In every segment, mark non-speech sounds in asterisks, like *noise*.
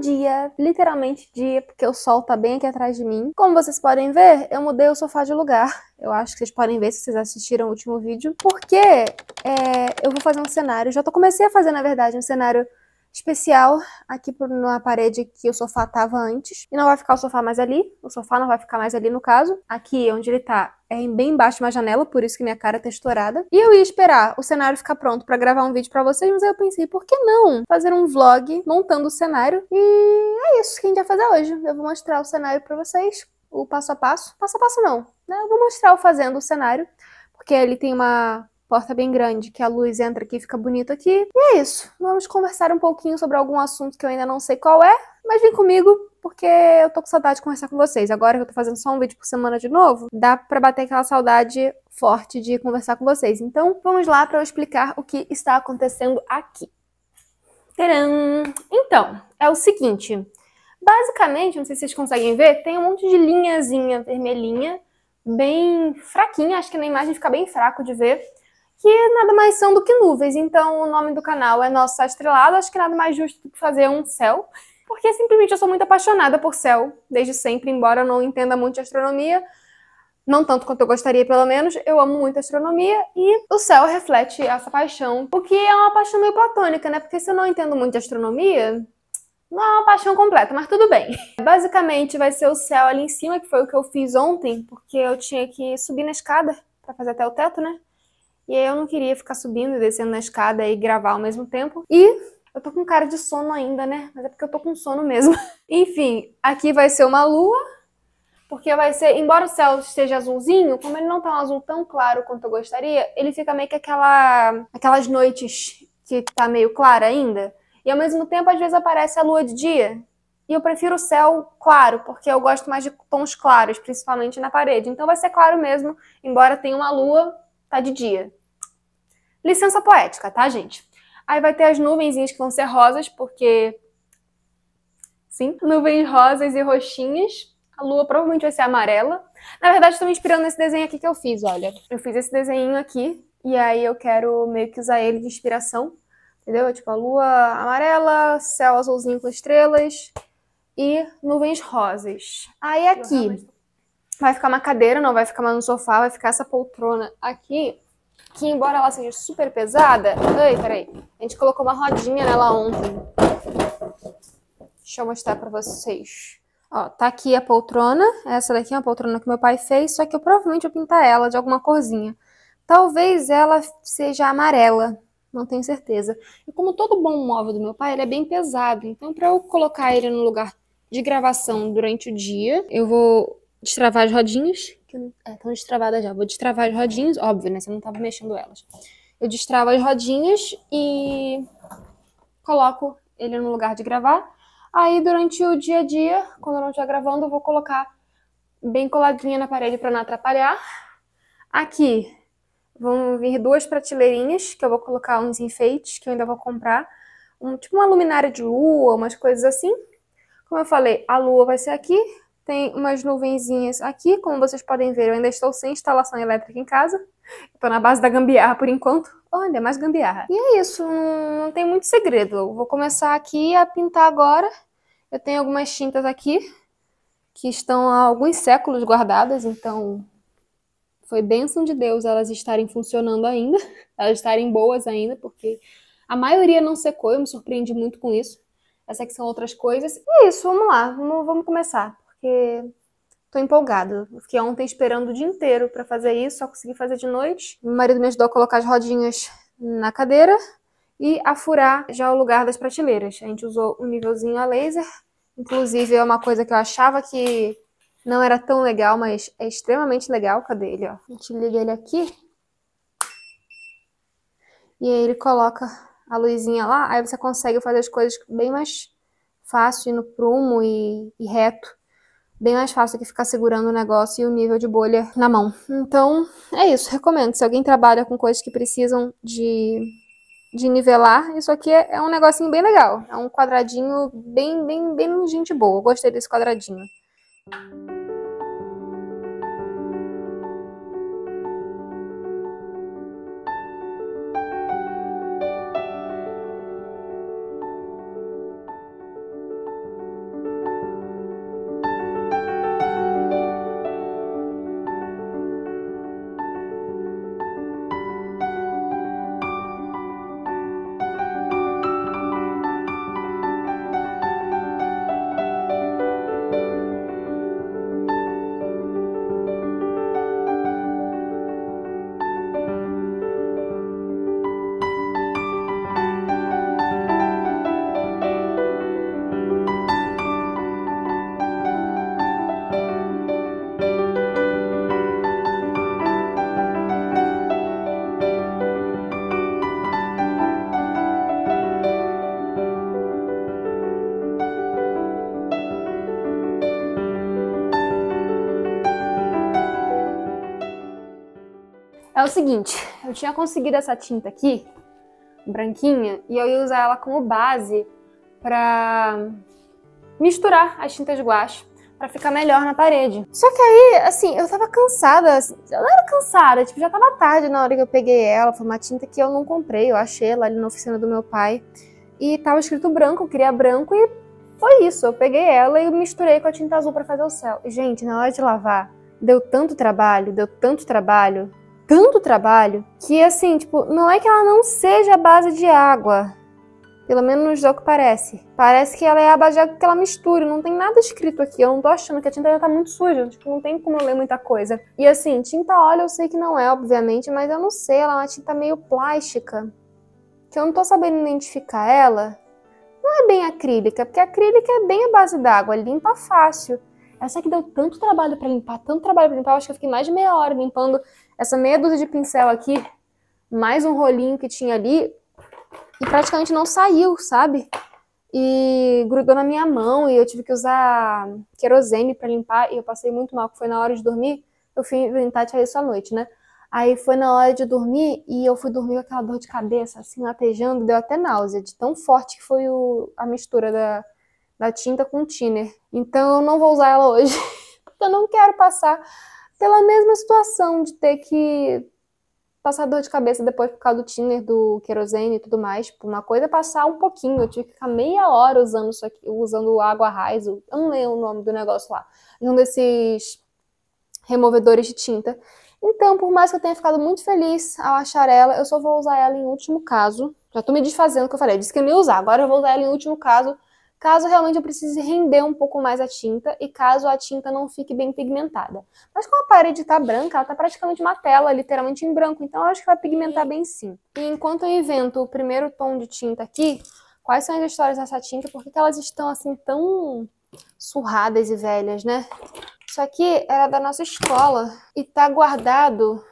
dia, literalmente dia, porque o sol tá bem aqui atrás de mim. Como vocês podem ver, eu mudei o sofá de lugar. Eu acho que vocês podem ver se vocês assistiram o último vídeo. Porque é, eu vou fazer um cenário, já tô, comecei a fazer, na verdade, um cenário especial aqui na parede que o sofá tava antes. E não vai ficar o sofá mais ali, o sofá não vai ficar mais ali no caso. Aqui onde ele tá é bem embaixo de uma janela, por isso que minha cara tá estourada. E eu ia esperar o cenário ficar pronto para gravar um vídeo para vocês, mas aí eu pensei, por que não fazer um vlog montando o cenário? E é isso que a gente vai fazer hoje. Eu vou mostrar o cenário para vocês, o passo a passo. Passo a passo não, né? Eu vou mostrar o fazendo o cenário, porque ele tem uma porta bem grande, que a luz entra aqui e fica bonito aqui. E é isso. Vamos conversar um pouquinho sobre algum assunto que eu ainda não sei qual é, mas vem comigo, porque eu tô com saudade de conversar com vocês. Agora que eu tô fazendo só um vídeo por semana de novo, dá pra bater aquela saudade forte de conversar com vocês. Então, vamos lá para eu explicar o que está acontecendo aqui. Tcharam! Então, é o seguinte. Basicamente, não sei se vocês conseguem ver, tem um monte de linhazinha vermelhinha, bem fraquinha, acho que na imagem fica bem fraco de ver que nada mais são do que nuvens. Então, o nome do canal é Nossa Estrelada. Acho que nada mais justo do que fazer um céu, porque simplesmente eu sou muito apaixonada por céu, desde sempre, embora eu não entenda muito de astronomia, não tanto quanto eu gostaria, pelo menos. Eu amo muito astronomia e o céu reflete essa paixão, o que é uma paixão meio platônica, né? Porque se eu não entendo muito de astronomia, não é uma paixão completa, mas tudo bem. *laughs* Basicamente, vai ser o céu ali em cima, que foi o que eu fiz ontem, porque eu tinha que subir na escada para fazer até o teto, né? E aí eu não queria ficar subindo e descendo na escada e gravar ao mesmo tempo. E eu tô com cara de sono ainda, né? Mas é porque eu tô com sono mesmo. *laughs* Enfim, aqui vai ser uma lua, porque vai ser, embora o céu esteja azulzinho, como ele não tá um azul tão claro quanto eu gostaria, ele fica meio que aquela, aquelas noites que tá meio clara ainda. E ao mesmo tempo, às vezes aparece a lua de dia. E eu prefiro o céu claro, porque eu gosto mais de tons claros, principalmente na parede. Então vai ser claro mesmo, embora tenha uma lua tá de dia. Licença poética, tá, gente? Aí vai ter as nuvenzinhas que vão ser rosas, porque. Sim, nuvens rosas e roxinhas. A lua provavelmente vai ser amarela. Na verdade, estou me inspirando nesse desenho aqui que eu fiz, olha. Eu fiz esse desenho aqui, e aí eu quero meio que usar ele de inspiração, entendeu? É tipo, a lua amarela, céu azulzinho com estrelas e nuvens rosas. Aí aqui, vai ficar uma cadeira, não vai ficar mais no sofá, vai ficar essa poltrona aqui, que embora ela seja super pesada... Ai, peraí, a gente colocou uma rodinha nela ontem. Deixa eu mostrar pra vocês. Ó, tá aqui a poltrona, essa daqui é uma poltrona que meu pai fez, só que eu provavelmente vou pintar ela de alguma corzinha. Talvez ela seja amarela, não tenho certeza. E como todo bom móvel do meu pai, ele é bem pesado, então para eu colocar ele no lugar de gravação durante o dia, eu vou destravar as rodinhas, que é, estão destravadas já. Vou destravar as rodinhas, óbvio, né? Você não estava mexendo elas. Eu destravo as rodinhas e coloco ele no lugar de gravar. Aí, durante o dia a dia, quando eu não estiver gravando, eu vou colocar bem coladinha na parede para não atrapalhar. Aqui vão vir duas prateleirinhas, que eu vou colocar uns enfeites, que eu ainda vou comprar. Um, tipo uma luminária de lua, umas coisas assim. Como eu falei, a lua vai ser aqui, tem umas nuvenzinhas aqui, como vocês podem ver, eu ainda estou sem instalação elétrica em casa. Estou na base da gambiarra por enquanto. Olha, é mais gambiarra. E é isso, não, tem muito segredo. Eu vou começar aqui a pintar agora. Eu tenho algumas tintas aqui, que estão há alguns séculos guardadas, então foi bênção de Deus elas estarem funcionando ainda, *laughs* elas estarem boas ainda, porque a maioria não secou, eu me surpreendi muito com isso. Essas aqui são outras coisas. E é isso, vamos lá, vamos, vamos começar porque tô empolgada. Fiquei ontem esperando o dia inteiro para fazer isso, só consegui fazer de noite. Meu marido me ajudou a colocar as rodinhas na cadeira e a furar já o lugar das prateleiras. A gente usou um nívelzinho a laser, inclusive é uma coisa que eu achava que não era tão legal, mas é extremamente legal. Cadê ele, ó? A gente liga ele aqui. E aí ele coloca a luzinha lá, aí você consegue fazer as coisas bem mais fácil, no prumo e, e reto bem mais fácil que ficar segurando o negócio e o nível de bolha na mão. Então, é isso, recomendo. Se alguém trabalha com coisas que precisam de, de nivelar, isso aqui é, é um negocinho bem legal. É um quadradinho bem, bem, bem gente boa. Eu gostei desse quadradinho. o seguinte, eu tinha conseguido essa tinta aqui, branquinha, e eu ia usar ela como base pra misturar as tintas guache para ficar melhor na parede. Só que aí, assim, eu tava cansada, assim, eu não era cansada, tipo, já tava tarde na hora que eu peguei ela, foi uma tinta que eu não comprei, eu achei ela ali na oficina do meu pai, e tava escrito branco, eu queria branco, e foi isso, eu peguei ela e misturei com a tinta azul para fazer o céu. Gente, na hora de lavar, deu tanto trabalho, deu tanto trabalho, tanto trabalho que, assim, tipo, não é que ela não seja a base de água. Pelo menos é o que parece. Parece que ela é a base de água que ela mistura. Não tem nada escrito aqui. Eu não tô achando que a tinta já tá muito suja. Tipo, não tem como eu ler muita coisa. E assim, tinta óleo eu sei que não é, obviamente, mas eu não sei. Ela é uma tinta meio plástica. Que eu não tô sabendo identificar ela. Não é bem acrílica, porque acrílica é bem a base d'água. Limpa fácil. Essa aqui deu tanto trabalho para limpar, tanto trabalho para limpar, eu acho que eu fiquei mais de meia hora limpando essa meia dúzia de pincel aqui, mais um rolinho que tinha ali, e praticamente não saiu, sabe? E grudou na minha mão e eu tive que usar querosene para limpar e eu passei muito mal, porque foi na hora de dormir. Eu fui inventar tirar isso à noite, né? Aí foi na hora de dormir e eu fui dormir com aquela dor de cabeça, assim, latejando, deu até náusea, de tão forte que foi o, a mistura da, da tinta com o thinner. Então eu não vou usar ela hoje, *laughs* porque eu não quero passar pela mesma situação de ter que passar dor de cabeça depois por causa do thinner, do querosene e tudo mais. Tipo, uma coisa é passar um pouquinho, eu tive que ficar meia hora usando isso aqui, usando água raiz, eu não lembro o nome do negócio lá, um desses removedores de tinta. Então, por mais que eu tenha ficado muito feliz ao achar ela, eu só vou usar ela em último caso. Já tô me desfazendo o que eu falei, eu disse que eu não ia usar, agora eu vou usar ela em último caso caso realmente eu precise render um pouco mais a tinta e caso a tinta não fique bem pigmentada. Mas como a parede está branca, ela está praticamente uma tela, literalmente em branco, então eu acho que vai pigmentar bem sim. E enquanto eu invento o primeiro tom de tinta aqui, quais são as histórias dessa tinta, por que, que elas estão assim tão surradas e velhas, né? Isso aqui era da nossa escola e tá guardado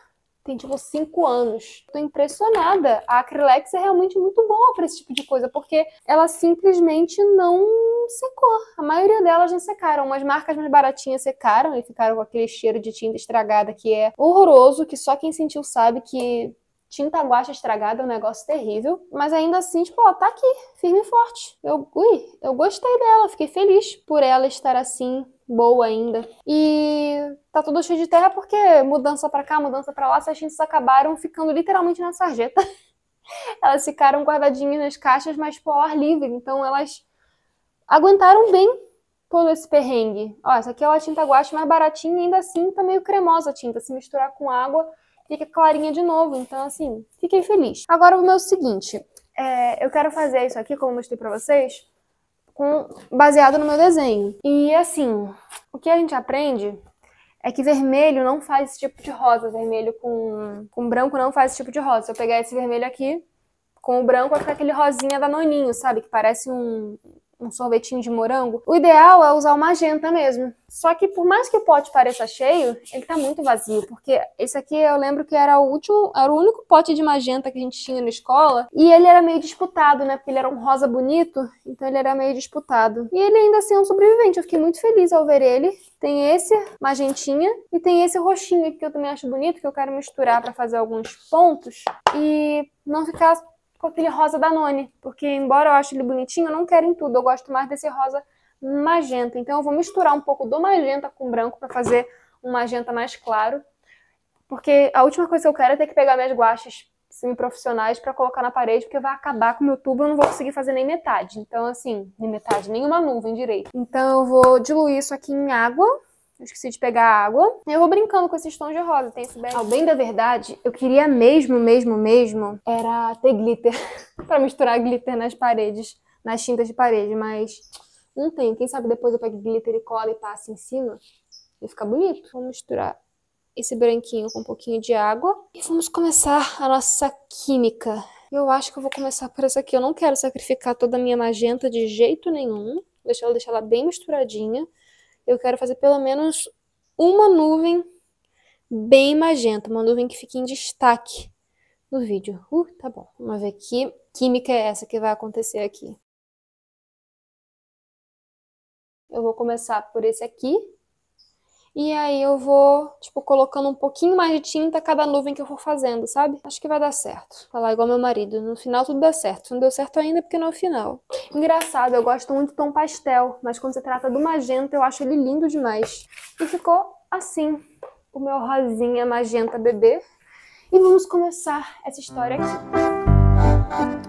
tem tipo cinco anos. Tô impressionada. A Acrylex é realmente muito boa para esse tipo de coisa, porque ela simplesmente não secou. A maioria delas não secaram. Umas marcas mais baratinhas secaram e ficaram com aquele cheiro de tinta estragada que é horroroso, que só quem sentiu sabe que tinta guache estragada é um negócio terrível, mas ainda assim, tipo, ela tá aqui, firme e forte. Eu, ui, eu gostei dela, fiquei feliz por ela estar assim boa ainda. E tá tudo cheio de terra porque mudança para cá, mudança para lá, essas chances acabaram ficando literalmente na sarjeta. *laughs* elas ficaram guardadinhas nas caixas, mas pro ar livre, então elas aguentaram bem todo esse perrengue. Ó, essa aqui é uma tinta guache mais baratinha, ainda assim tá meio cremosa a tinta, se misturar com água fica clarinha de novo, então assim, fiquei feliz. Agora o meu seguinte, é, eu quero fazer isso aqui, como eu mostrei pra vocês, com baseado no meu desenho. E assim, o que a gente aprende é que vermelho não faz esse tipo de rosa, vermelho com, com branco não faz esse tipo de rosa. Se eu pegar esse vermelho aqui com o branco, vai ficar aquele rosinha da noninho, sabe? Que parece um, um sorvetinho de morango, o ideal é usar o magenta mesmo. Só que por mais que o pote pareça cheio, ele tá muito vazio, porque esse aqui eu lembro que era o último, era o único pote de magenta que a gente tinha na escola, e ele era meio disputado, né? Porque ele era um rosa bonito, então ele era meio disputado. E ele ainda assim é um sobrevivente, eu fiquei muito feliz ao ver ele. Tem esse magentinha e tem esse roxinho aqui que eu também acho bonito, que eu quero misturar para fazer alguns pontos e não ficar com aquele rosa da None, porque embora eu ache ele bonitinho, eu não quero em tudo, eu gosto mais desse rosa magenta. Então eu vou misturar um pouco do magenta com branco para fazer um magenta mais claro, porque a última coisa que eu quero é ter que pegar minhas guaches semiprofissionais para colocar na parede, porque vai acabar com o meu tubo, eu não vou conseguir fazer nem metade. Então assim, nem metade, nenhuma nuvem direito. Então eu vou diluir isso aqui em água esqueci de pegar água. Eu vou brincando com esses tons de rosa, tem esse bege. Ao bem da verdade, eu queria mesmo, mesmo, mesmo, era ter glitter. *laughs* para misturar glitter nas paredes, nas tintas de parede, mas não tem. Quem sabe depois eu pego glitter e cola e passo em cima e fica bonito. Vamos misturar esse branquinho com um pouquinho de água e vamos começar a nossa química. Eu acho que eu vou começar por essa aqui. Eu não quero sacrificar toda a minha magenta de jeito nenhum. Deixa ela deixar ela bem misturadinha eu quero fazer pelo menos uma nuvem bem magenta, uma nuvem que fique em destaque no vídeo. Uh, tá bom. Vamos ver que química é essa que vai acontecer aqui. Eu vou começar por esse aqui, e aí eu vou, tipo, colocando um pouquinho mais de tinta a cada nuvem que eu for fazendo, sabe? Acho que vai dar certo. Falar igual meu marido, no final tudo dá certo. Não deu certo ainda é porque não é o final. Engraçado, eu gosto muito do tom pastel, mas quando se trata do magenta eu acho ele lindo demais. E ficou assim, o meu rosinha magenta bebê. E vamos começar essa história aqui.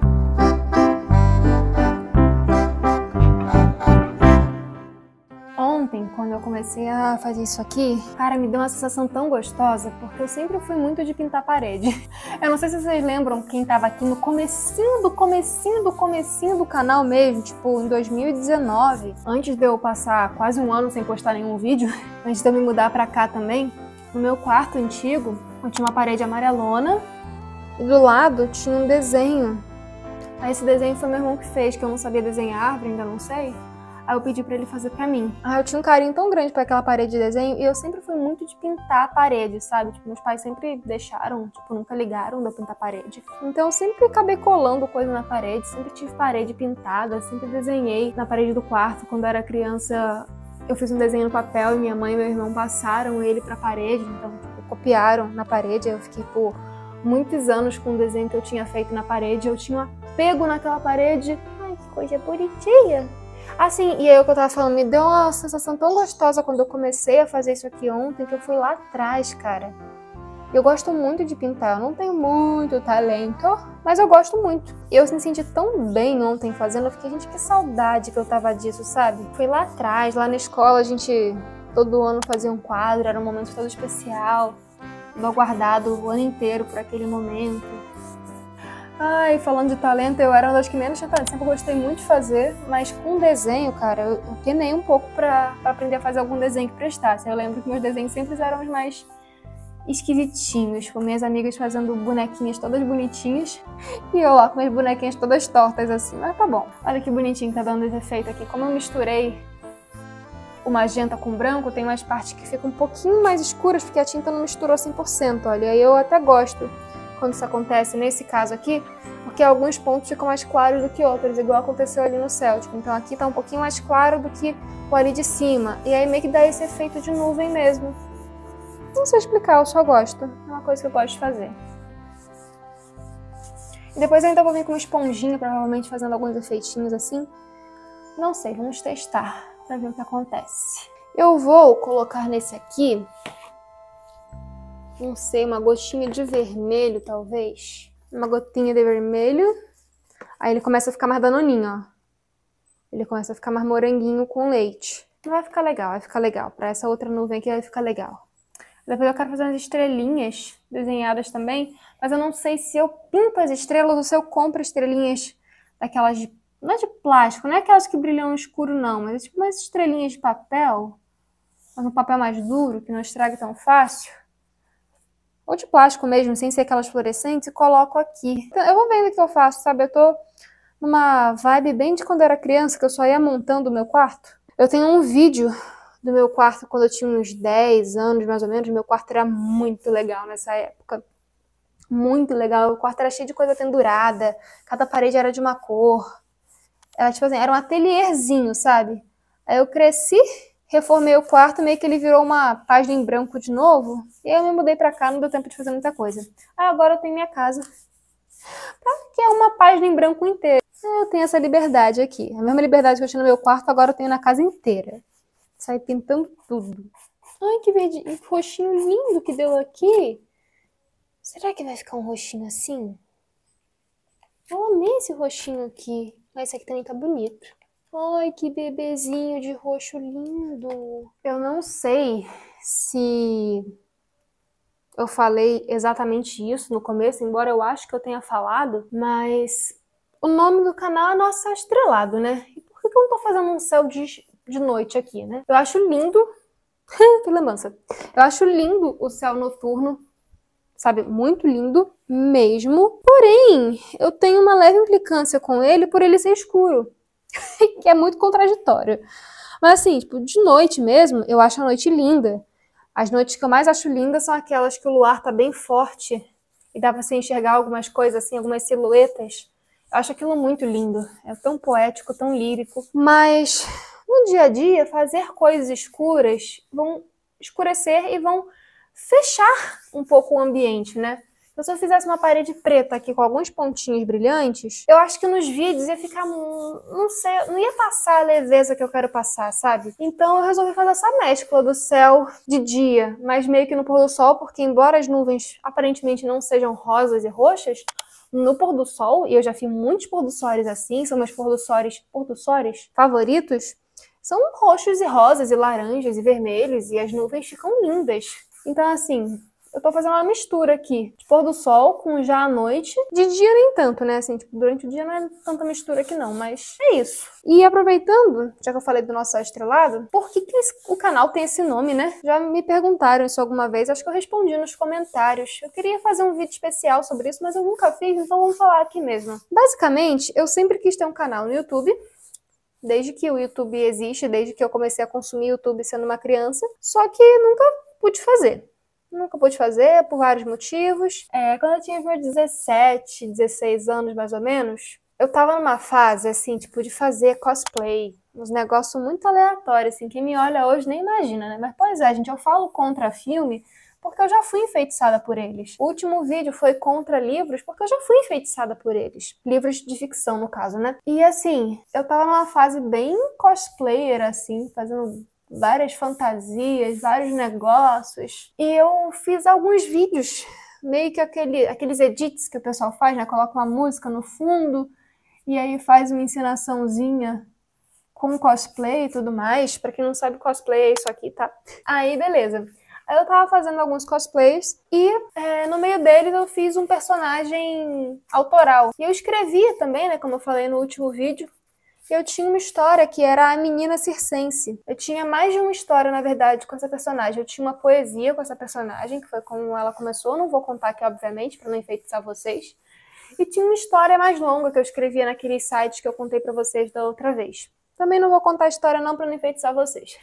ontem, assim, quando eu comecei a fazer isso aqui, cara, me deu uma sensação tão gostosa, porque eu sempre fui muito de pintar parede. *laughs* Eu não sei se vocês lembram quem tava aqui no comecinho do comecinho do comecinho do canal mesmo, tipo, em 2019, antes de eu passar quase um ano sem postar nenhum vídeo, *laughs* antes de eu me mudar pra cá também, no meu quarto antigo, eu tinha uma parede amarelona e do lado tinha um desenho. Aí esse desenho foi meu irmão que fez, que eu não sabia desenhar árvore, ainda não sei. Aí eu pedi para ele fazer para mim. Ah, eu tinha um carinho tão grande para aquela parede de desenho e eu sempre fui muito de pintar a parede, sabe? Tipo, meus pais sempre deixaram, tipo, nunca ligaram de eu pintar a parede. Então eu sempre acabei colando coisa na parede, sempre tive parede pintada, sempre desenhei na parede do quarto quando eu era criança. Eu fiz um desenho no papel e minha mãe e meu irmão passaram ele para a parede, então tipo, copiaram na parede. Aí eu fiquei por muitos anos com o desenho que eu tinha feito na parede. Eu tinha um apego naquela parede. Ai, que coisa bonitinha! Assim, e aí o que eu tava falando, me deu uma sensação tão gostosa quando eu comecei a fazer isso aqui ontem, que eu fui lá atrás, cara. Eu gosto muito de pintar, eu não tenho muito talento, mas eu gosto muito. Eu me senti tão bem ontem fazendo, eu fiquei, gente, que saudade que eu tava disso, sabe? Fui lá atrás, lá na escola a gente todo ano fazia um quadro, era um momento todo especial, guardado o ano inteiro por aquele momento. Ai, falando de talento, eu era uma das que menos tinha talento. Sempre gostei muito de fazer, mas com desenho, cara, eu, eu penei um pouco para aprender a fazer algum desenho que prestasse. Eu lembro que meus desenhos sempre eram os mais esquisitinhos, com minhas amigas fazendo bonequinhas todas bonitinhas *laughs* e eu lá com as bonequinhas todas tortas assim. Mas tá bom. Olha que bonitinho tá dando esse efeito aqui. Como eu misturei o magenta com branco, tem umas partes que ficam um pouquinho mais escuras porque a tinta não misturou 100%, olha. e Eu até gosto quando isso acontece nesse caso aqui, porque alguns pontos ficam mais claros do que outros, igual aconteceu ali no Celtic. Então aqui está um pouquinho mais claro do que o ali de cima. E aí meio que dá esse efeito de nuvem mesmo. Não sei explicar, eu só gosto. É uma coisa que eu gosto de fazer. E depois eu ainda vou vir com uma esponjinha, provavelmente fazendo alguns efeitinhos assim. Não sei, vamos testar para ver o que acontece. Eu vou colocar nesse aqui não sei, uma gotinha de vermelho, talvez. Uma gotinha de vermelho. Aí ele começa a ficar mais danoninho, ó. Ele começa a ficar mais moranguinho com leite. Vai ficar legal, vai ficar legal. Pra essa outra nuvem aqui vai ficar legal. Depois eu quero fazer umas estrelinhas desenhadas também, mas eu não sei se eu pinto as estrelas ou se eu compro estrelinhas daquelas de... Não é de plástico, não é aquelas que brilham no escuro não, mas é tipo umas estrelinhas de papel, mas um papel mais duro, que não estraga tão fácil ou de plástico mesmo, sem ser aquelas fluorescentes, e coloco aqui. Então, eu vou vendo o que eu faço, sabe? Eu tô numa vibe bem de quando eu era criança, que eu só ia montando o meu quarto. Eu tenho um vídeo do meu quarto quando eu tinha uns 10 anos, mais ou menos. Meu quarto era muito legal nessa época. Muito legal. O quarto era cheio de coisa pendurada, cada parede era de uma cor. Era tipo assim, era um ateliêzinho, sabe? Aí eu cresci reformei o quarto, meio que ele virou uma página em branco de novo. E eu me mudei pra cá, não deu tempo de fazer muita coisa. Ah, agora eu tenho minha casa. Pra que é uma página em branco inteira? Ah, eu tenho essa liberdade aqui. A mesma liberdade que eu tinha no meu quarto, agora eu tenho na casa inteira. Sai pintando tudo. Ai, que verde, que roxinho lindo que deu aqui. Será que vai ficar um roxinho assim? Eu amei esse roxinho aqui. Mas esse aqui também tá bonito. Ai, que bebezinho de roxo lindo. Eu não sei se eu falei exatamente isso no começo, embora eu acho que eu tenha falado, mas o nome do canal é Nosso Céu Estrelado, né? E por que, eu não tô fazendo um céu de, de noite aqui, né? Eu acho lindo. *laughs* que lambança. Eu acho lindo o céu noturno, sabe? Muito lindo mesmo. Porém, eu tenho uma leve implicância com ele por ele ser escuro. *laughs* que é muito contraditório. Mas assim, tipo, de noite mesmo, eu acho a noite linda. As noites que eu mais acho lindas são aquelas que o luar tá bem forte e dá pra você enxergar algumas coisas, assim, algumas silhuetas. Eu acho aquilo muito lindo. É tão poético, tão lírico. Mas no dia a dia, fazer coisas escuras vão escurecer e vão fechar um pouco o ambiente, né? Então, se eu fizesse uma parede preta aqui com alguns pontinhos brilhantes, eu acho que nos vídeos ia ficar. Não sei, não ia passar a leveza que eu quero passar, sabe? Então eu resolvi fazer essa mescla do céu de dia, mas meio que no pôr do sol, porque embora as nuvens aparentemente não sejam rosas e roxas, no pôr do sol, e eu já fiz muitos pôr do sóis assim, são meus pôr do sóis, pôr do sóis favoritos, são roxos e rosas e laranjas e vermelhos, e as nuvens ficam lindas. Então, assim, eu tô fazendo uma mistura aqui de pôr do sol com já à noite. De dia nem tanto, né? Assim, tipo, durante o dia não é tanta mistura aqui não, mas é isso. E aproveitando, já que eu falei do nosso estrelado, por que, que esse, o canal tem esse nome, né? Já me perguntaram isso alguma vez, acho que eu respondi nos comentários. Eu queria fazer um vídeo especial sobre isso, mas eu nunca fiz, então vamos falar aqui mesmo. Basicamente, eu sempre quis ter um canal no YouTube, desde que o YouTube existe, desde que eu comecei a consumir YouTube sendo uma criança, só que nunca pude fazer nunca pude fazer por vários motivos. É, quando eu tinha meus 17, 16 anos mais ou menos, eu tava numa fase assim, tipo, de fazer cosplay. Uns negócios muito aleatórios, assim, quem me olha hoje nem imagina, né? Mas pois é, gente, eu falo contra filme porque eu já fui enfeitiçada por eles. O último vídeo foi contra livros, porque eu já fui enfeitiçada por eles. Livros de ficção, no caso, né? E assim, eu tava numa fase bem cosplayer, assim, fazendo várias fantasias, vários negócios. E eu fiz alguns vídeos, meio que aquele, aqueles edits que o pessoal faz, né? Coloca uma música no fundo e aí faz uma encenaçãozinha com cosplay e tudo mais. Para quem não sabe, cosplay é isso aqui, tá? Aí, beleza. Eu tava fazendo alguns cosplays e é, no meio deles eu fiz um personagem autoral. E eu escrevi também, né? Como eu falei no último vídeo, eu tinha uma história que era a menina circense. Eu tinha mais de uma história, na verdade, com essa personagem. Eu tinha uma poesia com essa personagem, que foi como ela começou. Não vou contar aqui, obviamente, para não enfeitiçar vocês. E tinha uma história mais longa que eu escrevia naquele site que eu contei para vocês da outra vez. Também não vou contar a história não para não enfeitiçar vocês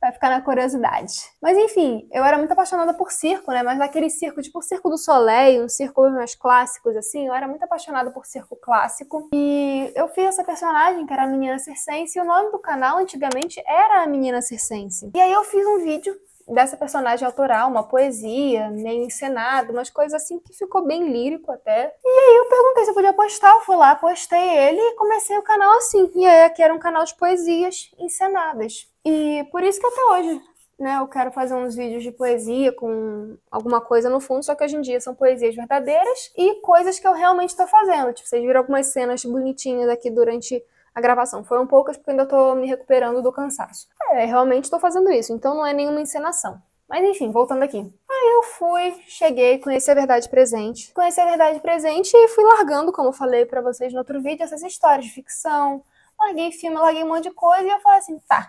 vai ficar na curiosidade. Mas enfim, eu era muito apaixonada por circo, né? Mas naquele circo, tipo o Circo do Soleil, um circo mais clássicos, assim, eu era muito apaixonada por circo clássico. E eu fiz essa personagem, que era a Menina Circense, e o nome do canal antigamente era a Menina Circense. E aí eu fiz um vídeo dessa personagem autoral, uma poesia, meio encenado, umas coisas assim que ficou bem lírico até. E aí eu perguntei se eu podia postar, eu fui lá, postei ele e comecei o canal assim. E aí é, aqui era um canal de poesias encenadas. E por isso que até hoje né, eu quero fazer uns vídeos de poesia com alguma coisa no fundo, só que hoje em dia são poesias verdadeiras e coisas que eu realmente estou fazendo. Tipo, vocês viram algumas cenas bonitinhas aqui durante a gravação. Foram poucas porque ainda tô me recuperando do cansaço. É, realmente estou fazendo isso, então não é nenhuma encenação. Mas enfim, voltando aqui. Aí eu fui, cheguei, conheci a verdade presente. Conheci a verdade presente e fui largando, como eu falei para vocês no outro vídeo, essas histórias de ficção. Larguei filme, larguei um monte de coisa e eu falei assim, tá,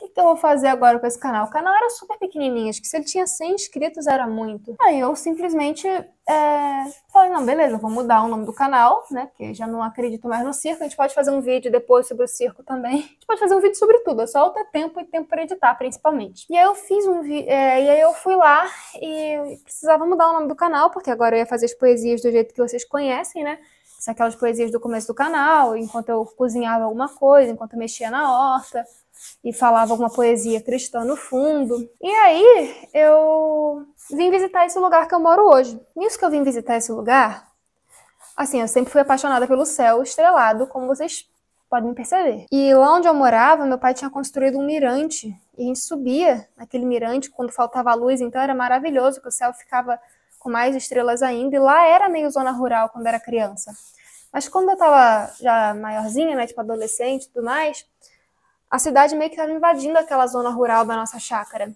o que, que eu vou fazer agora com esse canal? O canal era super pequenininho, acho que se ele tinha 100 inscritos era muito. Aí eu simplesmente é, falei, não, beleza, vou mudar o nome do canal, né? Porque já não acredito mais no circo. A gente pode fazer um vídeo depois sobre o circo também. A gente pode fazer um vídeo sobre tudo, é só ter tempo e tempo para editar, principalmente. E aí eu fiz um vídeo, é, e aí eu fui lá e precisava mudar o nome do canal, porque agora eu ia fazer as poesias do jeito que vocês conhecem, né? Aquelas poesias do começo do canal, enquanto eu cozinhava alguma coisa, enquanto eu mexia na horta e falava alguma poesia cristã no fundo. E aí eu vim visitar esse lugar que eu moro hoje. Nisso que eu vim visitar esse lugar, assim, eu sempre fui apaixonada pelo céu estrelado, como vocês podem perceber. E lá onde eu morava, meu pai tinha construído um mirante e a gente subia naquele mirante quando faltava luz, então era maravilhoso que o céu ficava com mais estrelas ainda. E lá era meio zona rural quando era criança. Mas quando eu tava já maiorzinha, né, tipo adolescente e tudo mais, a cidade meio que estava invadindo aquela zona rural da nossa chácara.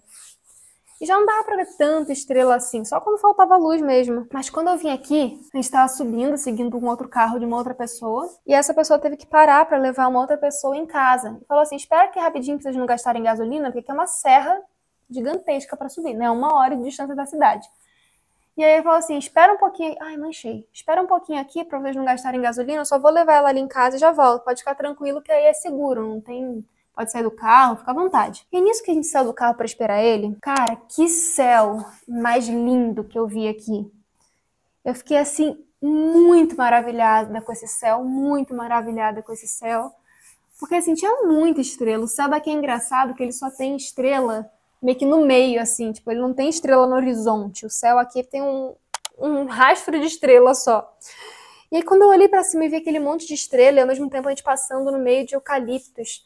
E já não dava para ver tanta estrela assim, só quando faltava luz mesmo. Mas quando eu vim aqui, a gente estava subindo, seguindo um outro carro de uma outra pessoa. E essa pessoa teve que parar para levar uma outra pessoa em casa. E falou assim: espera que rapidinho para vocês não gastarem gasolina, porque aqui é uma serra gigantesca para subir, né? Uma hora de distância da cidade. E aí ele falou assim: espera um pouquinho. Ai, manchei. Espera um pouquinho aqui para vocês não gastarem gasolina, eu só vou levar ela ali em casa e já volto. Pode ficar tranquilo que aí é seguro, não tem pode sair do carro, fica à vontade. E é nisso que a gente saiu do carro para esperar ele, cara, que céu mais lindo que eu vi aqui. Eu fiquei assim muito maravilhada com esse céu, muito maravilhada com esse céu. Porque assim, tinha muita estrela. O céu daqui é engraçado que ele só tem estrela meio que no meio, assim, tipo, ele não tem estrela no horizonte. O céu aqui tem um, um rastro de estrela só. E aí, quando eu olhei para cima e vi aquele monte de estrela, e ao mesmo tempo a gente passando no meio de eucaliptos,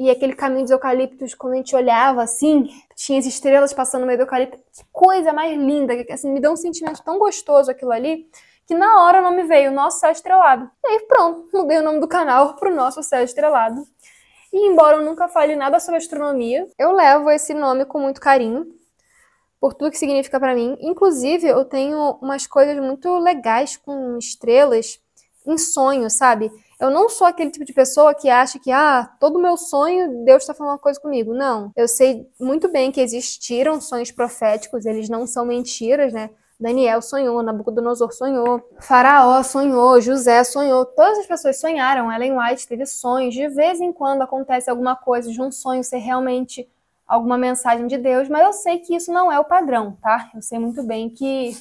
e aquele caminho dos eucaliptos, quando a gente olhava assim, tinha as estrelas passando no meio do eucalipto. Que coisa mais linda! Assim, me deu um sentimento tão gostoso aquilo ali, que na hora o nome veio, Nosso Céu Estrelado. E aí pronto, mudei o nome do canal *laughs* para o Nosso Céu Estrelado. E embora eu nunca fale nada sobre astronomia, eu levo esse nome com muito carinho, por tudo que significa para mim. Inclusive, eu tenho umas coisas muito legais com estrelas em sonho, sabe? Eu não sou aquele tipo de pessoa que acha que, ah, todo meu sonho, Deus está falando uma coisa comigo. Não. Eu sei muito bem que existiram sonhos proféticos, eles não são mentiras, né? Daniel sonhou, Nabucodonosor sonhou, Faraó sonhou, José sonhou, todas as pessoas sonharam. Ellen White teve sonhos. De vez em quando acontece alguma coisa de um sonho ser realmente alguma mensagem de Deus, mas eu sei que isso não é o padrão, tá? Eu sei muito bem que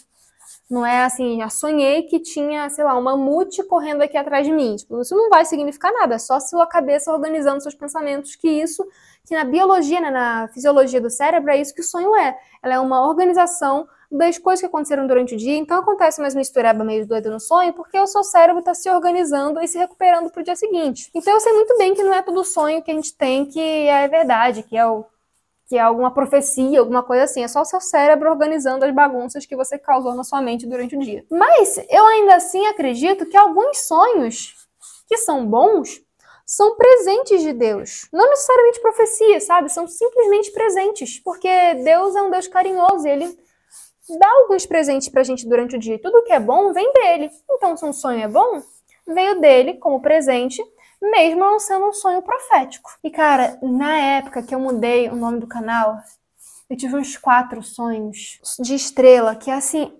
não é assim, já sonhei que tinha, sei lá, um mamute correndo aqui atrás de mim. Tipo, isso não vai significar nada, é só sua cabeça organizando seus pensamentos, que isso, que na biologia, né, na fisiologia do cérebro, é isso que o sonho é. Ela é uma organização das coisas que aconteceram durante o dia, então acontece mais uma mistureba meio doida no sonho, porque o seu cérebro está se organizando e se recuperando para o dia seguinte. Então eu sei muito bem que não é todo sonho que a gente tem que é verdade, que é o que é alguma profecia, alguma coisa assim. É só o seu cérebro organizando as bagunças que você causou na sua mente durante o dia. Mas eu ainda assim acredito que alguns sonhos que são bons são presentes de Deus. Não necessariamente profecia, sabe? São simplesmente presentes, porque Deus é um Deus carinhoso e ele dá alguns presentes pra gente durante o dia. Tudo que é bom vem dele. Então, se um sonho é bom, veio dele como presente mesmo não sendo um sonho profético. E cara, na época que eu mudei o nome do canal, eu tive uns quatro sonhos de estrela, que assim,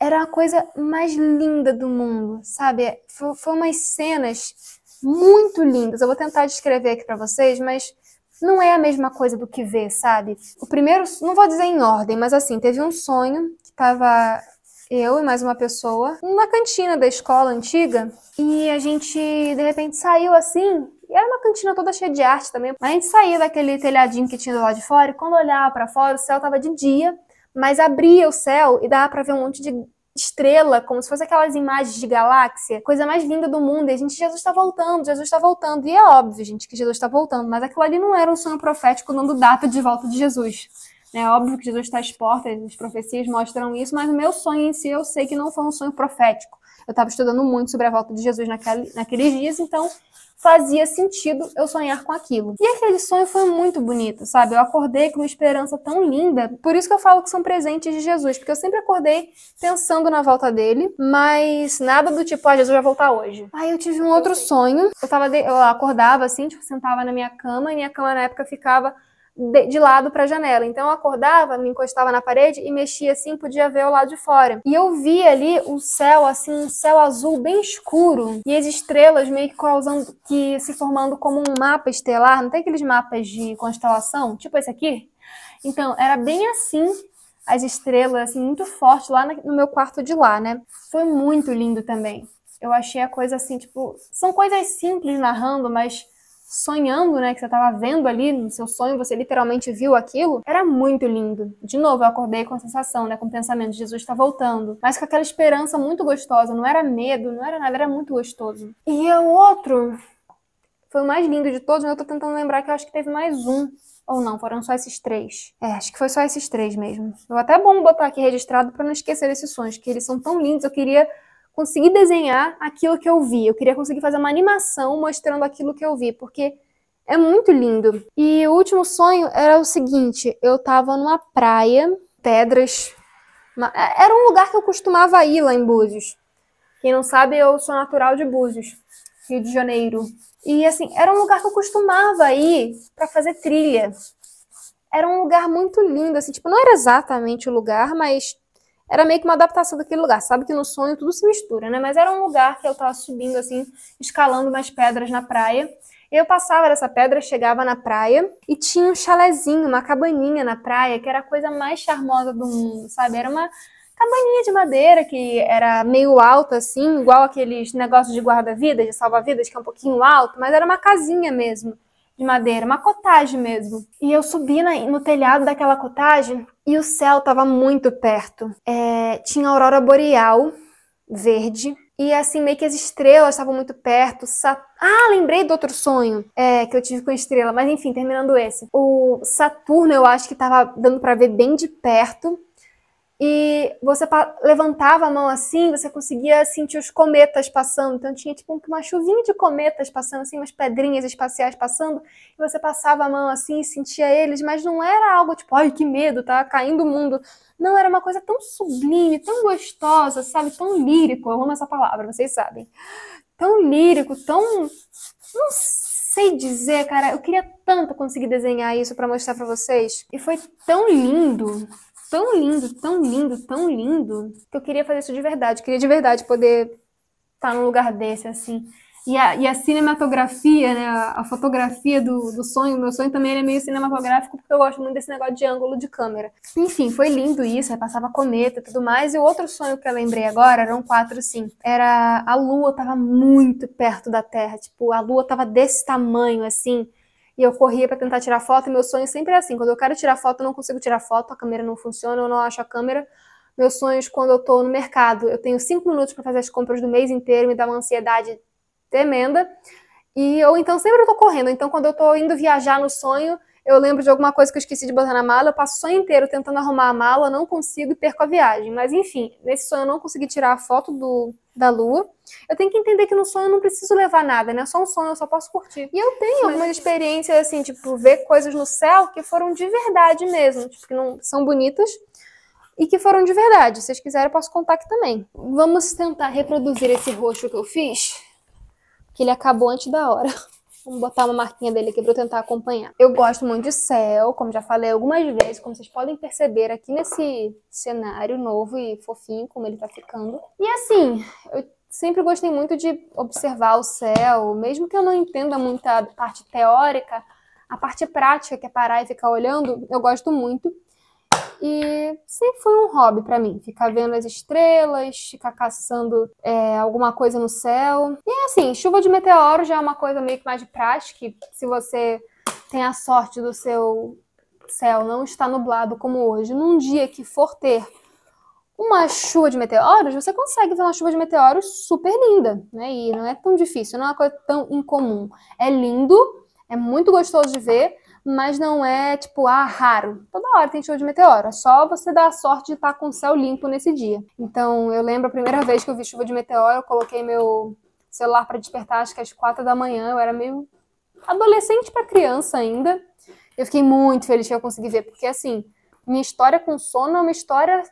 era a coisa mais linda do mundo, sabe? Foi, foi umas cenas muito lindas. Eu vou tentar descrever aqui para vocês, mas não é a mesma coisa do que ver, sabe? O primeiro, não vou dizer em ordem, mas assim, teve um sonho que tava eu e mais uma pessoa, numa cantina da escola antiga. E a gente, de repente, saiu assim. E era uma cantina toda cheia de arte também. Mas a gente saiu daquele telhadinho que tinha do lado de fora. E quando olhava para fora, o céu tava de dia. Mas abria o céu e dava pra ver um monte de estrela, como se fosse aquelas imagens de galáxia, coisa mais linda do mundo. E a gente, Jesus está voltando, Jesus está voltando. E é óbvio, gente, que Jesus está voltando, mas aquilo ali não era um sonho profético dando data de volta de Jesus. Né? Óbvio que Jesus está às portas, as profecias mostram isso, mas o meu sonho em si eu sei que não foi um sonho profético. Eu estava estudando muito sobre a volta de Jesus naquele, naqueles dias, então fazia sentido eu sonhar com aquilo. E aquele sonho foi muito bonito, sabe? Eu acordei com uma esperança tão linda. Por isso que eu falo que são presentes de Jesus, porque eu sempre acordei pensando na volta dele, mas nada do tipo, ah, Jesus vai voltar hoje. Aí eu tive um outro sonho. Eu tava de... eu acordava assim, tipo, sentava na minha cama, e minha cama na época ficava de, de lado para a janela. Então eu acordava, me encostava na parede e mexia assim, podia ver o lado de fora. E eu via ali o céu, assim, um céu azul bem escuro e as estrelas meio que causando, que se formando como um mapa estelar. Não tem aqueles mapas de constelação, tipo esse aqui? Então era bem assim as estrelas, assim, muito forte lá no meu quarto de lá, né? Foi muito lindo também. Eu achei a coisa assim, tipo, são coisas simples narrando, mas sonhando, né? Que você estava vendo ali no seu sonho, você literalmente viu aquilo, era muito lindo. De novo, eu acordei com a sensação, né? Com o pensamento, de Jesus está voltando. Mas com aquela esperança muito gostosa, não era medo, não era nada, era muito gostoso. E o é outro foi o mais lindo de todos, mas eu tô tentando lembrar que eu acho que teve mais um. Ou não, foram só esses três. É, acho que foi só esses três mesmo. Eu até bom botar aqui registrado para não esquecer esses sonhos, que eles são tão lindos. Eu queria conseguir desenhar aquilo que eu vi. Eu queria conseguir fazer uma animação mostrando aquilo que eu vi, porque é muito lindo. E o último sonho era o seguinte: eu tava numa praia, pedras. É, era um lugar que eu costumava ir lá em Búzios. Quem não sabe, eu sou natural de Búzios, Rio de Janeiro. E assim, era um lugar que eu costumava ir para fazer trilha. Era um lugar muito lindo, assim, tipo, não era exatamente o lugar, mas era meio que uma adaptação daquele lugar. Sabe que no sonho tudo se mistura, né? Mas era um lugar que eu tava subindo, assim, escalando umas pedras na praia. eu passava dessa pedra, chegava na praia e tinha um chalezinho, uma cabaninha na praia, que era a coisa mais charmosa do mundo, sabe? Era uma cabaninha de madeira que era meio alta, assim, igual aqueles negócios de guarda-vidas, de salva-vidas, que é um pouquinho alto, mas era uma casinha mesmo de madeira, uma cotagem mesmo. E eu subi na, no telhado daquela cotagem e o céu estava muito perto. É, tinha aurora boreal verde. E assim, meio que as estrelas estavam muito perto. Sat... Ah, lembrei do outro sonho é, que eu tive com estrela. Mas enfim, terminando esse. O Saturno, eu acho que estava dando para ver bem de perto e você levantava a mão assim, você conseguia sentir os cometas passando. Então tinha tipo uma chuvinha de cometas passando, assim, umas pedrinhas espaciais passando, e você passava a mão assim e sentia eles, mas não era algo tipo, ai, que medo, tá caindo o mundo. Não, era uma coisa tão sublime, tão gostosa, sabe? Tão lírico, eu amo essa palavra, vocês sabem. Tão lírico, tão. Não sei dizer, cara, eu queria tanto conseguir desenhar isso para mostrar para vocês. E foi tão lindo tão lindo, tão lindo, tão lindo, que eu queria fazer isso de verdade. queria de verdade poder estar tá num lugar desse, assim. E a, e a cinematografia, né? A, a fotografia do, do sonho, meu sonho também é meio cinematográfico, porque eu gosto muito desse negócio de ângulo de câmera. Enfim, foi lindo isso, aí passava cometa e tudo mais. E o outro sonho que eu lembrei agora, eram quatro, sim. Era a lua tava muito perto da Terra, tipo, a lua tava desse tamanho, assim e eu corria para tentar tirar foto. Meu sonho sempre é assim: quando eu quero tirar foto, eu não consigo tirar foto, a câmera não funciona, eu não acho a câmera. Meus sonhos quando eu estou no mercado, eu tenho cinco minutos para fazer as compras do mês inteiro, me dá uma ansiedade tremenda. E ou então sempre eu tô correndo. Então quando eu tô indo viajar no sonho, eu lembro de alguma coisa que eu esqueci de botar na mala, eu passo o sonho inteiro tentando arrumar a mala, não consigo e perco a viagem. Mas enfim, nesse sonho eu não consegui tirar a foto do, da lua. Eu tenho que entender que no sonho eu não preciso levar nada, né? É só um sonho, eu só posso curtir. E eu tenho algumas experiências, assim, tipo, ver coisas no céu que foram de verdade mesmo, tipo, que não são bonitas, e que foram de verdade. Se vocês quiserem, eu posso contar aqui também. Vamos tentar reproduzir esse roxo que eu fiz, que ele acabou antes da hora. *laughs* Vamos botar uma marquinha dele aqui para eu tentar acompanhar. Eu gosto muito de céu, como já falei algumas vezes, como vocês podem perceber aqui nesse cenário novo e fofinho, como ele tá ficando. E assim, eu sempre gostei muito de observar o céu, mesmo que eu não entenda muita parte teórica, a parte prática, que é parar e ficar olhando, eu gosto muito. E sempre foi um hobby para mim, ficar vendo as estrelas, ficar caçando é, alguma coisa no céu. E assim, chuva de meteoro já é uma coisa meio que mais de prática, que se você tem a sorte do seu céu não estar nublado como hoje, num dia que for ter uma chuva de meteoros, você consegue ver uma chuva de meteoros super linda, né? E não é tão difícil, não é uma coisa tão incomum. É lindo, é muito gostoso de ver, mas não é tipo, ah, raro. Toda hora tem show de meteoro, é só você dar a sorte de estar tá com o céu limpo nesse dia. Então, eu lembro a primeira vez que eu vi chuva de meteoro, eu coloquei meu celular para despertar, acho que às quatro da manhã, eu era meio adolescente para criança ainda. Eu fiquei muito feliz que eu consegui ver, porque assim, minha história com sono é uma história.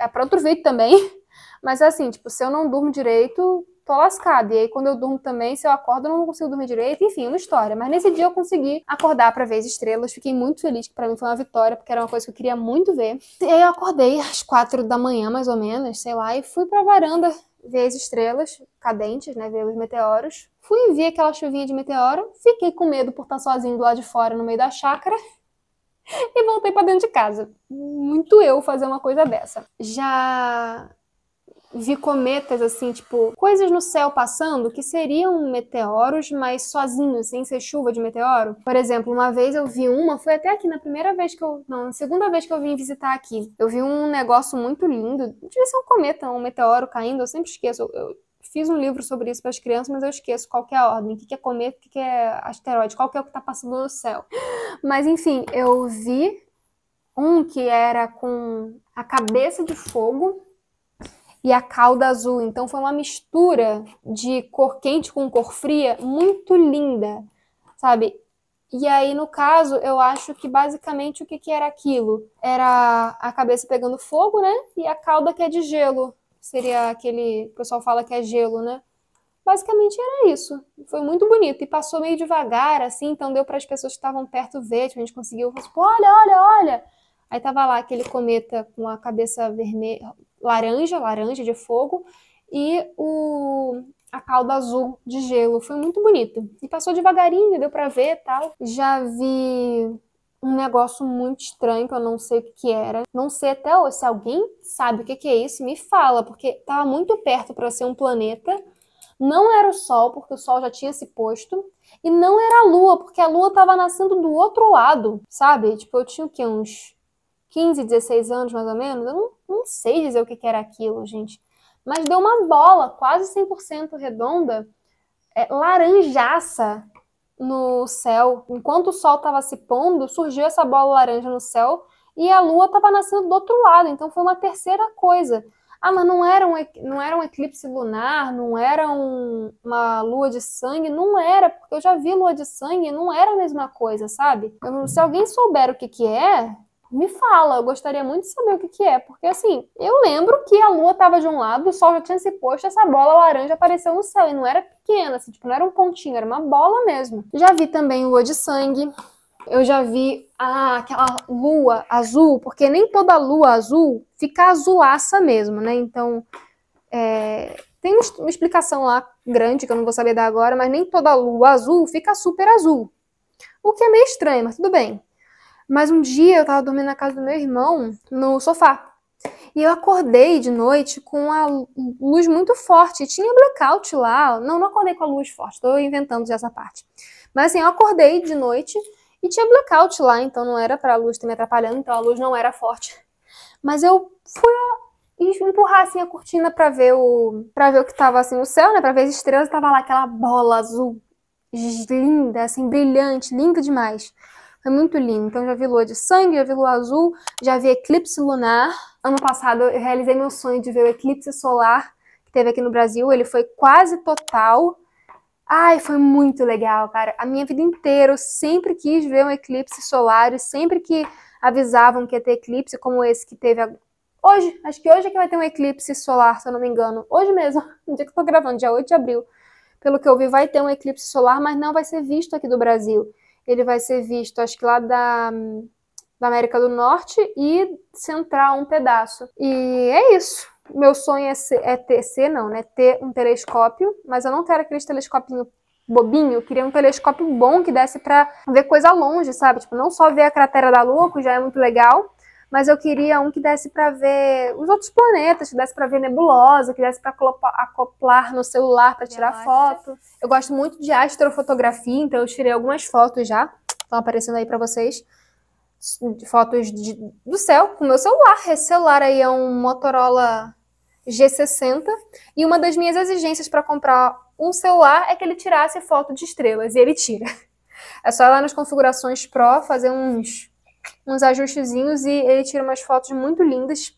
É para outro vídeo também. *laughs* Mas assim, tipo, se eu não durmo direito, tô lascada. E aí, quando eu durmo também, se eu acordo, eu não consigo dormir direito. Enfim, uma história. Mas nesse dia eu consegui acordar para ver as estrelas. Fiquei muito feliz, que pra mim foi uma vitória, porque era uma coisa que eu queria muito ver. E aí eu acordei às quatro da manhã, mais ou menos, sei lá, e fui pra varanda ver as estrelas cadentes, né? Ver os meteoros. Fui ver aquela chuvinha de meteoro. Fiquei com medo por estar sozinho do lado de fora, no meio da chácara *laughs* e voltei para dentro de casa. Muito eu fazer uma coisa dessa. Já vi cometas, assim, tipo, coisas no céu passando que seriam meteoros, mas sozinhos, sem ser chuva de meteoro. Por exemplo, uma vez eu vi uma, foi até aqui na primeira vez que eu. Não, na segunda vez que eu vim visitar aqui. Eu vi um negócio muito lindo, devia ser um cometa, um meteoro caindo, eu sempre esqueço. Eu, fiz um livro sobre isso para as crianças, mas eu esqueço qual é a ordem, o que, que é cometa, o que, que é asteroide, qual que é o que está passando no céu. Mas enfim, eu vi um que era com a cabeça de fogo e a cauda azul. Então foi uma mistura de cor quente com cor fria muito linda, sabe? E aí, no caso, eu acho que basicamente o que, que era aquilo? Era a cabeça pegando fogo, né? E a cauda que é de gelo. Seria aquele. O pessoal fala que é gelo, né? Basicamente era isso. Foi muito bonito. E passou meio devagar, assim, então deu para as pessoas que estavam perto ver. Tipo, a gente conseguiu. Tipo, olha, olha, olha. Aí tava lá aquele cometa com a cabeça vermelha, laranja, laranja de fogo, e o, a cauda azul de gelo. Foi muito bonito. E passou devagarinho, deu para ver tal. Já vi um negócio muito estranho que eu não sei o que, era. Não sei até hoje. Se alguém sabe o que, é isso, me fala, porque estava muito perto para ser um planeta. Não era o Sol, porque o Sol já tinha se posto. E não era a Lua, porque a Lua estava nascendo do outro lado, sabe? Tipo, eu tinha o quê? Uns 15, 16 anos mais ou menos, eu não, não sei dizer o que, era aquilo, gente. Mas deu uma bola quase 100% redonda, é, laranjaça no céu. Enquanto o sol estava se pondo, surgiu essa bola laranja no céu e a lua estava nascendo do outro lado. Então foi uma terceira coisa. Ah, mas não era um, não era um eclipse lunar, não era um, uma lua de sangue, não era, porque eu já vi lua de sangue, não era a mesma coisa, sabe? Se alguém souber o que, que é, me fala, eu gostaria muito de saber o que, que é, porque assim, eu lembro que a lua estava de um lado, o sol já tinha se posto, essa bola laranja apareceu no céu, e não era pequena, assim, tipo, não era um pontinho, era uma bola mesmo. Já vi também lua de sangue, eu já vi ah, aquela lua azul, porque nem toda lua azul fica azulaça mesmo, né, então... É, tem uma explicação lá grande que eu não vou saber dar agora, mas nem toda lua azul fica super azul. O que é meio estranho, mas tudo bem. Mas um dia eu tava dormindo na casa do meu irmão, no sofá. E eu acordei de noite com a luz muito forte. Tinha blackout lá. Não, não acordei com a luz forte, tô inventando já essa parte. Mas assim, eu acordei de noite e tinha blackout lá, então não era pra luz ter me atrapalhando, então a luz não era forte. Mas eu fui empurrar assim a cortina para ver o para ver o que tava assim no céu, né, para ver as estrelas, tava lá aquela bola azul linda, assim, brilhante, linda demais. Foi muito lindo. Então já vi lua de sangue, já vi lua azul, já vi eclipse lunar. Ano passado eu realizei meu sonho de ver o eclipse solar que teve aqui no Brasil. Ele foi quase total. Ai, foi muito legal, cara. A minha vida inteira eu sempre quis ver um eclipse solar e sempre que avisavam que ia ter eclipse, como esse que teve hoje, acho que hoje é que vai ter um eclipse solar, se eu não me engano. Hoje mesmo, *laughs* no dia que eu tô gravando, dia 8 de abril. Pelo que eu vi, vai ter um eclipse solar, mas não vai ser visto aqui do Brasil ele vai ser visto, acho que lá da, da América do Norte e central um pedaço. E é isso. Meu sonho é, ser, é ter, ser não, né? Ter um telescópio, mas eu não quero aquele telescópio bobinho, eu queria um telescópio bom que desse para ver coisa longe, sabe? Tipo, não só ver a cratera da que já é muito legal, mas eu queria um que desse para ver os outros planetas, que desse para ver nebulosa, que desse para acoplar no celular para tirar foto. Eu gosto muito de astrofotografia, então eu tirei algumas fotos já, estão aparecendo aí para vocês. Fotos de, do céu com meu celular. Esse celular aí é um Motorola G60. E uma das minhas exigências para comprar um celular é que ele tirasse foto de estrelas, e ele tira. *laughs* É só lá nas configurações Pro fazer uns uns ajustezinhos e ele tira umas fotos muito lindas.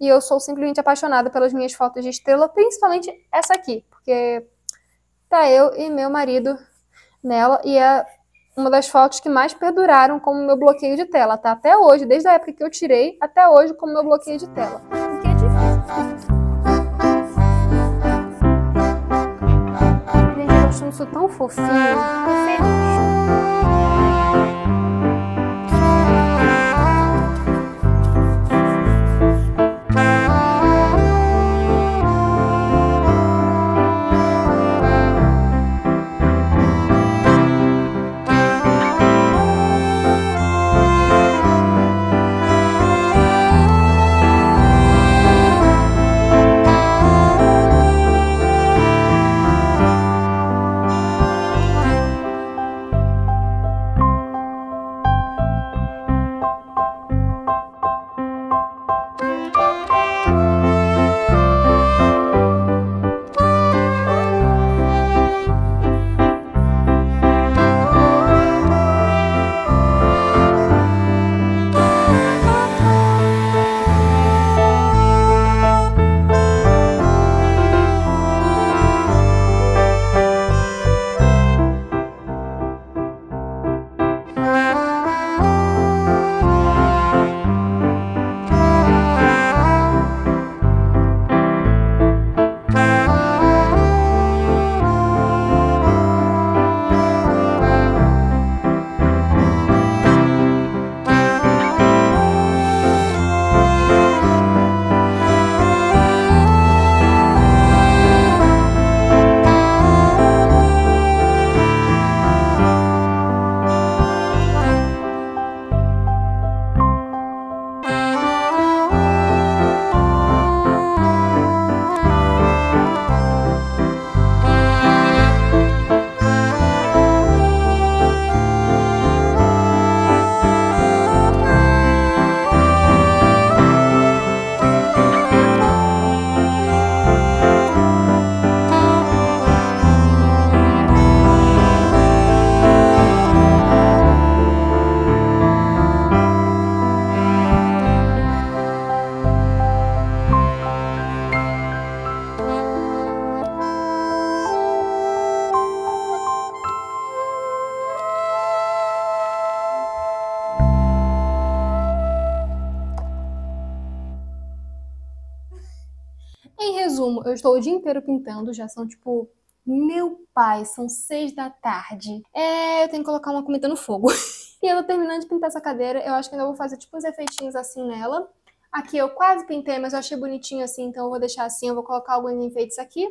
E eu sou simplesmente apaixonada pelas minhas fotos de estrela, principalmente essa aqui, porque tá eu e meu marido nela e é uma das fotos que mais perduraram como meu bloqueio de tela, tá? Até hoje, desde a época que eu tirei até hoje como meu bloqueio de tela. é difícil. Gente, eu achando isso tão fofinho. Feliz. eu estou o dia inteiro pintando, já são tipo. Meu pai, são seis da tarde. É, eu tenho que colocar uma comida no fogo. *laughs* e eu tô terminando de pintar essa cadeira. Eu acho que ainda vou fazer tipo uns efeitinhos assim nela. Aqui eu quase pintei, mas eu achei bonitinho assim, então eu vou deixar assim. Eu vou colocar alguns enfeites aqui.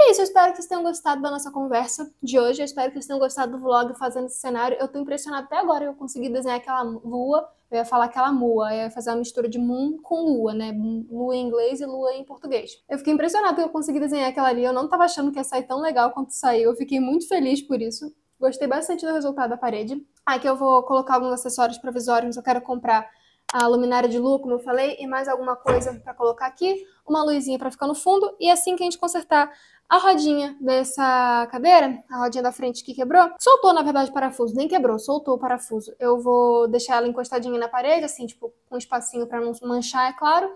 E é isso, eu espero que vocês tenham gostado da nossa conversa de hoje. Eu espero que vocês tenham gostado do vlog fazendo esse cenário. Eu tô impressionada até agora, eu consegui desenhar aquela lua, eu ia falar aquela mua, eu ia fazer uma mistura de moon com lua, né? Lua em inglês e lua em português. Eu fiquei impressionada que eu consegui desenhar aquela ali. Eu não tava achando que ia sair tão legal quanto saiu. Eu fiquei muito feliz por isso. Gostei bastante do resultado da parede. Aqui eu vou colocar alguns acessórios provisórios, eu quero comprar a luminária de lua, como eu falei, e mais alguma coisa para colocar aqui, uma luzinha para ficar no fundo, e assim que a gente consertar a rodinha dessa cadeira, a rodinha da frente que quebrou, soltou, na verdade, o parafuso, nem quebrou, soltou o parafuso. Eu vou deixar ela encostadinha na parede, assim, tipo, com um espacinho para não manchar, é claro.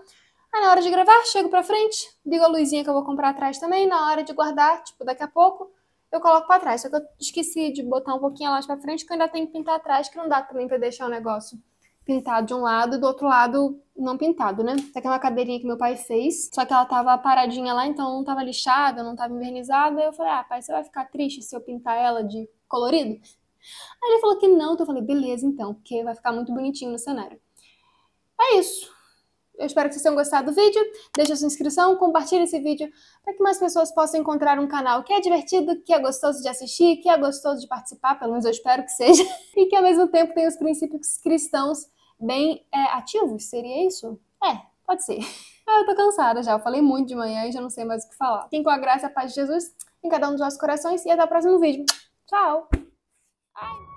Aí na hora de gravar, chego para frente, ligo a luzinha que eu vou comprar atrás também, na hora de guardar, tipo, daqui a pouco, eu coloco para trás. Só que eu esqueci de botar um pouquinho lá para frente, que eu ainda tenho que pintar atrás, que não dá também para deixar o negócio pintado de um lado e do outro lado não pintado, né? Isso aqui é uma cadeirinha que meu pai fez, só que ela tava paradinha lá, então não tava lixada, não tava invernizada. Aí eu falei, ah, pai, você vai ficar triste se eu pintar ela de colorido? Aí ele falou que não, então eu falei, beleza então, porque vai ficar muito bonitinho no cenário. É isso. Eu espero que vocês tenham gostado do vídeo. Deixe a sua inscrição, compartilhe esse vídeo para que mais pessoas possam encontrar um canal que é divertido, que é gostoso de assistir, que é gostoso de participar, pelo menos eu espero que seja, *laughs* e que ao mesmo tempo tem os princípios cristãos bem é, ativos, seria isso? É, pode ser. *laughs* Ah, eu tô cansada já, eu falei muito de manhã e já não sei mais o que falar. Fiquem com a graça e a paz de Jesus em cada um dos nossos corações e até o próximo vídeo. Tchau! Ai.